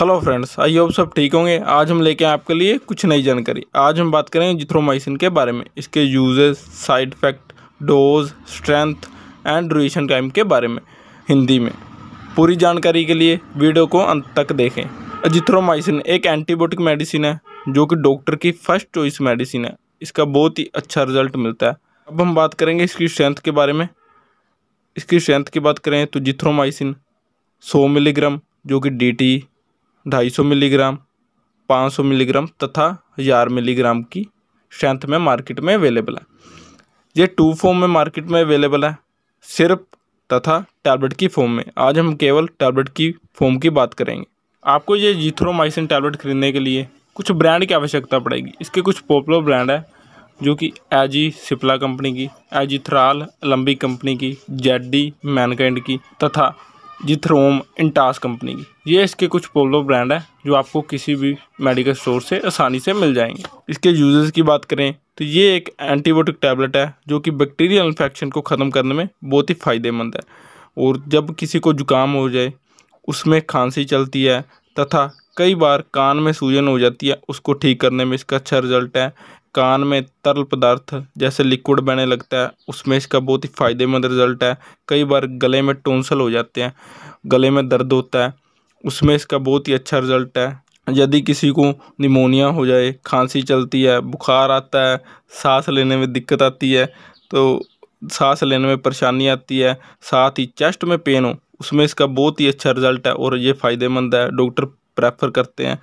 hello friends I hope सब ठीक होंगे आज हम लेके आए आपके लिए कुछ नई जानकारी आज हम बात करेंगे जिथ्रोमाइसिन के बारे में इसके uses side effect dose strength and duration time के बारे में हिंदी में पूरी जानकारी के लिए वीडियो को अंत तक देखें जिथ्रोमाइसिन एक एंटीबायोटिक मेडिसिन है जो कि डॉक्टर की फर्स्ट चॉइस मेडिसिन है इसका बहुत ही अच्छा रिजल्ट मिलता है अब हम बात करेंगे इसकी स्ट्रेंथ के बारे में इसकी स्ट्रेंथ की बात करें तो जिथ्रोमाइसिन सौ मिलीग्राम जो कि डी ढाई सौ मिलीग्राम पाँच सौ मिलीग्राम तथा हज़ार मिलीग्राम की स्ट्रेंथ में मार्केट में अवेलेबल है ये टू फॉर्म में मार्केट में अवेलेबल है सिर्फ तथा टैबलेट की फॉर्म में आज हम केवल टैबलेट की फॉर्म की बात करेंगे आपको ये जीथ्रोमाइसिन टैबलेट खरीदने के लिए कुछ ब्रांड की आवश्यकता पड़ेगी इसके कुछ पॉपुलर ब्रांड है जो कि एजी सिप्ला कंपनी की थ्राल लंबी कंपनी की जेड डी मैनकाइंड की तथा जिथरोम इंटास कंपनी की ये इसके कुछ पोलो ब्रांड है जो आपको किसी भी मेडिकल स्टोर से आसानी से मिल जाएंगे इसके यूजेस की बात करें तो ये एक एंटीबायोटिक टैबलेट है जो कि बैक्टीरियल इन्फेक्शन को ख़त्म करने में बहुत ही फ़ायदेमंद है और जब किसी को जुकाम हो जाए उसमें खांसी चलती है तथा कई बार कान में सूजन हो जाती है उसको ठीक करने में इसका अच्छा रिजल्ट है कान में तरल पदार्थ जैसे लिक्विड बहने लगता है उसमें इसका बहुत ही फ़ायदेमंद रिजल्ट है कई बार गले में टोंसल हो जाते हैं गले में दर्द होता है उसमें इसका बहुत ही अच्छा रिजल्ट है यदि किसी को निमोनिया हो जाए खांसी चलती है बुखार आता है सांस लेने में दिक्कत आती है तो सांस लेने में परेशानी आती है साथ ही चेस्ट में पेन हो उसमें इसका बहुत ही अच्छा रिजल्ट है और ये फ़ायदेमंद है डॉक्टर प्रेफर करते हैं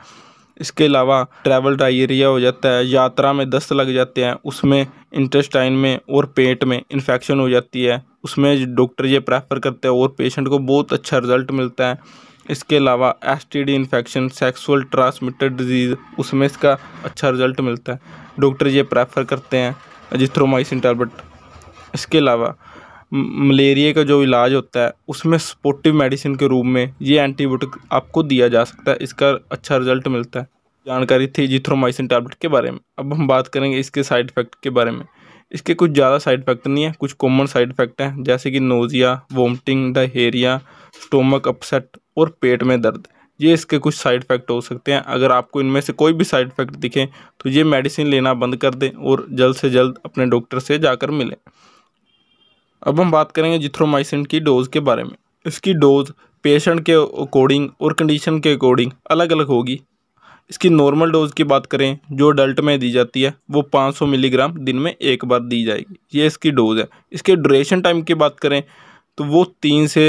इसके अलावा ट्रैवल डायरिया हो जाता है यात्रा में दस्त लग जाते हैं उसमें इंटेस्टाइन में और पेट में इन्फेक्शन हो जाती है उसमें डॉक्टर ये प्रेफर करते हैं और पेशेंट को बहुत अच्छा रिजल्ट मिलता है इसके अलावा एस इन्फेक्शन सेक्सुअल ट्रांसमिटेड डिजीज़ उसमें इसका अच्छा रिजल्ट मिलता है डॉक्टर ये प्रेफर करते हैं अजिथ्रोमाइसिन टैबलेट इसके अलावा मलेरिया का जो इलाज होता है उसमें सपोर्टिव मेडिसिन के रूप में ये एंटीबायोटिक आपको दिया जा सकता है इसका अच्छा रिजल्ट मिलता है जानकारी थी जिथ्रोमाइसिन टैबलेट के बारे में अब हम बात करेंगे इसके साइड इफ़ेक्ट के बारे में इसके कुछ ज़्यादा साइड इफ़ेक्ट नहीं है कुछ कॉमन साइड इफ़ेक्ट हैं जैसे कि nausea vomiting diarrhoea stomach upset और पेट में दर्द ये इसके कुछ साइड इफ़ेक्ट हो सकते हैं अगर आपको इनमें से कोई भी साइड इफ़ेक्ट दिखे तो ये मेडिसिन लेना बंद कर दें और जल्द से जल्द अपने डॉक्टर से जाकर मिलें अब हम बात करेंगे जिथ्रोमाइसिन की डोज़ के बारे में इसकी डोज़ पेशेंट के अकॉर्डिंग और कंडीशन के अकॉर्डिंग अलग अलग होगी इसकी नॉर्मल डोज़ की बात करें जो अडल्ट में दी जाती है वो 500 मिलीग्राम दिन में एक बार दी जाएगी ये इसकी डोज़ है इसके ड्यूरेशन टाइम की बात करें तो वो तीन से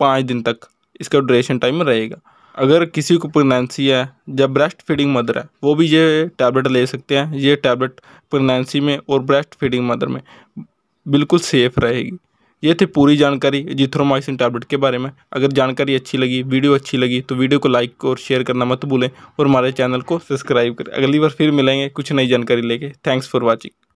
पाँच दिन तक इसका ड्यूरेशन टाइम रहेगा अगर किसी को प्रेगनेंसी है या ब्रेस्ट फीडिंग मदर है वो भी ये टैबलेट ले सकते हैं ये टैबलेट प्रेगनेंसी में और ब्रेस्ट फीडिंग मदर में बिल्कुल सेफ रहेगी ये थी पूरी जानकारी जिथ्रोमाइसिन टैबलेट के बारे में अगर जानकारी अच्छी लगी वीडियो अच्छी लगी तो वीडियो को लाइक और शेयर करना मत भूलें और हमारे चैनल को सब्सक्राइब करें अगली बार फिर मिलेंगे कुछ नई जानकारी लेके थैंक्स फॉर वॉचिंग